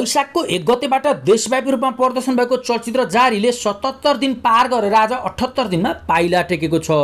वैशाखको एक गतेबाट देशव्यापी रूपमा प्रदर्शन भएको चलचित्र जारीले सतहत्तर दिन पार गरेर आज अठहत्तर दिनमा पाइला टेकेको छ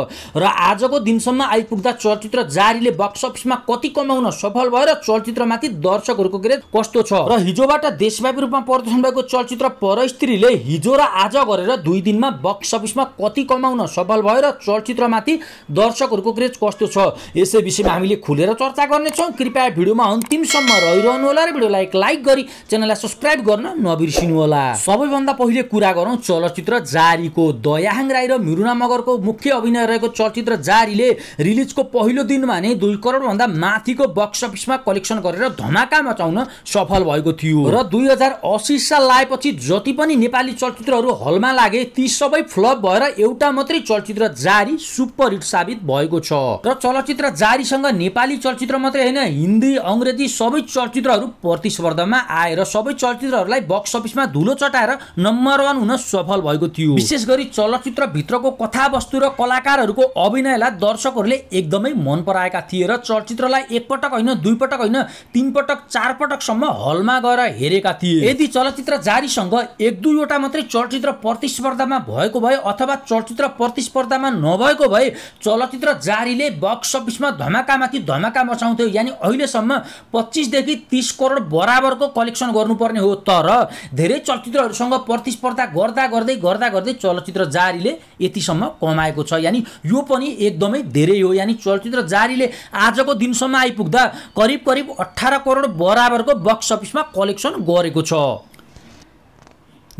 र आजको दिनसम्म आइपुग्दा चलचित्र जारीले बक्स अफिसमा कति कमाउन सफल भयो र चलचित्रमाथि दर्शकहरूको के कस्तो छ र हिजोबाट देशव्यापी रूपमा प्रदर्शन भएको चलचित्र परस्त्रीले हिजो र आज गरेर दुई दिनमा बक्स अफिसमा कति कमाउन सफल भयो र चलचित्रमाथि दर्शकहरूको क्रेज कस्तो छ यसै विषयमा हामीले खुलेर चर्चा गर्नेछौँ कृपया भिडियोमा अन्तिमसम्म होला र भिडियोलाई लाइक गरी च्यानल च्यानललाई सब्सक्राइब गर्न नबिर्सिनुहोला सबैभन्दा पहिले कुरा गरौँ चलचित्र जारीको दयाहाङ राई र मिरुना मगरको मुख्य अभिनय रहेको चलचित्र जारीले रिलिजको पहिलो दिनमा नै दुई करोडभन्दा माथिको बक्स अफिसमा कलेक्सन गरेर धमाका मचाउन सफल भएको थियो र दुई हजार असी साल आएपछि जति पनि नेपाली चलचित्रहरू हलमा लागे ती सबै फ्लप भएर एउटा मात्रै चलचित्र जारी सुपर हिट साबित भएको छ र चलचित्र जारीसँग नेपाली चलचित्र मात्रै होइन हिन्दी अङ्ग्रेजी सबै चलचित्रहरू प्रतिस्पर्धामा आएर सबै चलचित्रहरूलाई बक्स अफिसमा धुलो चटाएर नम्बर वान हुन सफल भएको थियो विशेष गरी चलचित्रभित्रको कथावस्तु र कलाकारहरूको अभिनयलाई दर्शकहरूले एकदमै मन पराएका थिए र चलचित्रलाई एकपटक होइन दुईपटक होइन तिनपटक चारपटकसम्म हलमा गएर हेरेका थिए यदि चलचित्र जारीसँग एक दुईवटा मात्रै चलचित्र प्रतिस्पर्धामा भएको भए अथवा चलचित्र प्रतिस्पर्धामा नभएको भए चलचित्र जारीले बक्स अफिसमा धमाकामाथि धमाका मचाउँथ्यो यानि अहिलेसम्म पच्चिसदेखि तिस करोड बराबरको कलेक्सन गर्नु गर्नुपर्ने हो तर धेरै चलचित्रहरूसँग प्रतिस्पर्धा गर्दा गर्दै गर्दा गर्दै चलचित्र जारीले यतिसम्म कमाएको छ यानि यो पनि एकदमै धेरै हो यानि चलचित्र जारीले आजको दिनसम्म आइपुग्दा करिब करिब अठार करोड बराबरको बक्स अफिसमा कलेक्सन गरेको छ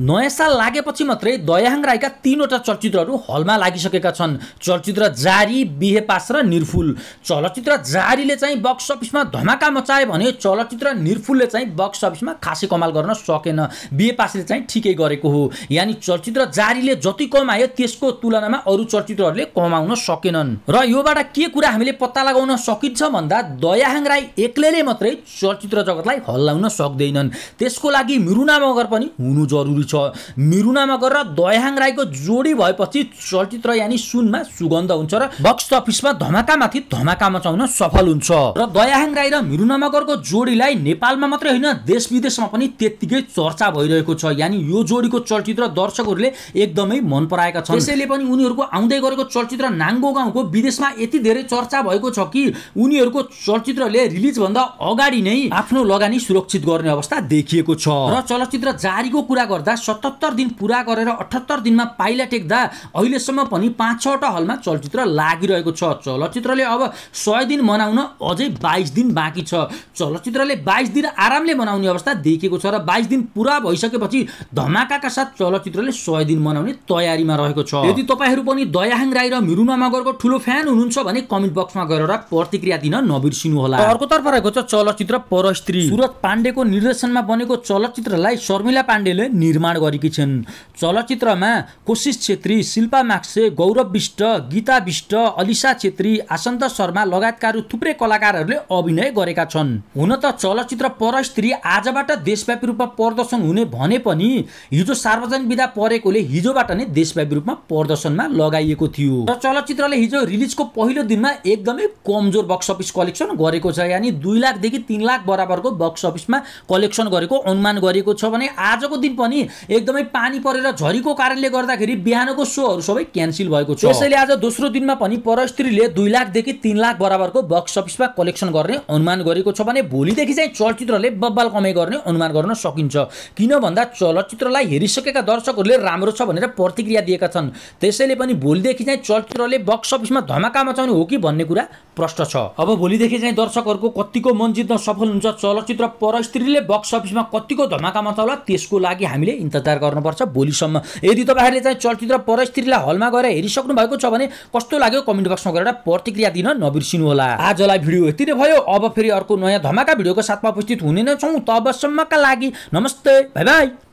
नयाँ साल लागेपछि मात्रै दयाहाङ राईका तिनवटा चलचित्रहरू हलमा लागिसकेका छन् चलचित्र जारी बिहे पास र निरफुल चलचित्र जारीले चाहिँ बक्स अफिसमा धमाका मचायो भने चलचित्र निरफुलले चाहिँ बक्स अफिसमा खासै कमाल गर्न सकेन बिहे पासले चाहिँ ठिकै गरेको हो यानि चलचित्र जारीले जति कमायो त्यसको तुलनामा अरू चलचित्रहरूले कमाउन सकेनन् र योबाट के कुरा हामीले पत्ता लगाउन सकिन्छ भन्दा दयाहाङ राई एक्लैले मात्रै चलचित्र जगतलाई हल्लाउन सक्दैनन् त्यसको लागि मिरुना मगर पनि हुनु जरुरी छ मिरुनामा गरेर दयाङ राईको जोडी भएपछि चलचित्र यानि सुनमा सुगन्ध हुन्छ र बक्स अफिसमा धमाकामाथि धमाका मचाउन सफल हुन्छ र दयाङ राई र मिरुनामागरको मगरको जोडीलाई नेपालमा मात्रै होइन देश विदेशमा पनि त्यत्तिकै चर्चा भइरहेको छ यानि यो जोडीको चलचित्र दर्शकहरूले एकदमै मन पराएका छन् त्यसैले पनि उनीहरूको आउँदै गरेको चलचित्र नाङ्गो गाउँको विदेशमा यति धेरै चर्चा भएको छ कि उनीहरूको चलचित्रले भन्दा अगाडि नै आफ्नो लगानी सुरक्षित गर्ने अवस्था देखिएको छ र चलचित्र जारीको कुरा गर्दा सतहत्तर दिन पुरा गरेर अठहत्तर दिनमा पाइला टेक्दा अहिलेसम्म पनि पाँच छवटा हलमा चलचित्र लागिरहेको छ चलचित्रले अब सय दिन मनाउन अझै बाइस दिन बाँकी छ चलचित्रले बाइस दिन आरामले मनाउने अवस्था देखेको छ र बाइस दिन पुरा भइसकेपछि धमाकाका साथ चलचित्रले सय दिन मनाउने तयारीमा रहेको छ यदि तपाईँहरू पनि दयाहाङ राई र मिरुना मगरको ठुलो फ्यान हुनुहुन्छ भने कमेन्ट बक्समा गएर प्रतिक्रिया दिन नबिर्सिनु होला अर्कोतर्फ रहेको छ चलचित्र परस्त्री सुरत पाण्डेको निर्देशनमा बनेको चलचित्रलाई शर्मिला पाण्डेले निर्माण निर्माण गरेकी छिन् चलचित्रमा कोशिश छेत्री शिल्पा माक्से गौरव विष्ट गीता विष्ट अलिसा छेत्री आसन्त शर्मा लगायतका थुप्रै कलाकारहरूले अभिनय गरेका छन् हुन त चलचित्र पर स्त्री आजबाट देशव्यापी रूपमा प्रदर्शन हुने भने पनि हिजो सार्वजनिक विधा परेकोले हिजोबाट नै देशव्यापी रूपमा प्रदर्शनमा लगाइएको थियो र चलचित्रले हिजो रिलिजको पहिलो दिनमा एकदमै कमजोर बक्स अफिस कलेक्सन गरेको छ यानि दुई लाखदेखि तिन लाख बराबरको बक्स अफिसमा कलेक्सन गरेको अनुमान गरिएको छ भने आजको दिन पनि एकदमै पानी परेर झरीको कारणले गर्दाखेरि बिहानको सोहरू सबै क्यान्सिल भएको छ त्यसैले आज दोस्रो दिनमा पनि परस्त्रीले दुई लाखदेखि तिन लाख बराबरको बक्स अफिसमा कलेक्सन गर्ने अनुमान गरेको छ भने भोलिदेखि चाहिँ चलचित्रले बब्बाल कमाइ गर्ने अनुमान गर्न सकिन्छ किन भन्दा चलचित्रलाई हेरिसकेका दर्शकहरूले राम्रो छ भनेर प्रतिक्रिया दिएका छन् त्यसैले पनि भोलिदेखि चाहिँ चलचित्रले बक्स अफिसमा धमाका मचाउने हो कि भन्ने कुरा प्रष्ट छ अब भोलिदेखि चाहिँ दर्शकहरूको कतिको मन जित्न सफल हुन्छ चलचित्र परस्त्रीले बक्स अफिसमा कतिको धमाका मचाउला त्यसको लागि हामीले इन्तजार गर्नुपर्छ भोलिसम्म यदि तपाईँहरूले चाहिँ चलचित्र परिस्थितिलाई हलमा गएर हेरिसक्नु भएको छ भने कस्तो लाग्यो कमेन्ट बक्समा गएर प्रतिक्रिया दिन नबिर्सिनु होला आजलाई भिडियो यति नै भयो अब फेरि अर्को नयाँ धमाका भिडियोको साथमा उपस्थित हुने नै छौँ तबसम्मका लागि नमस्ते बाई बाई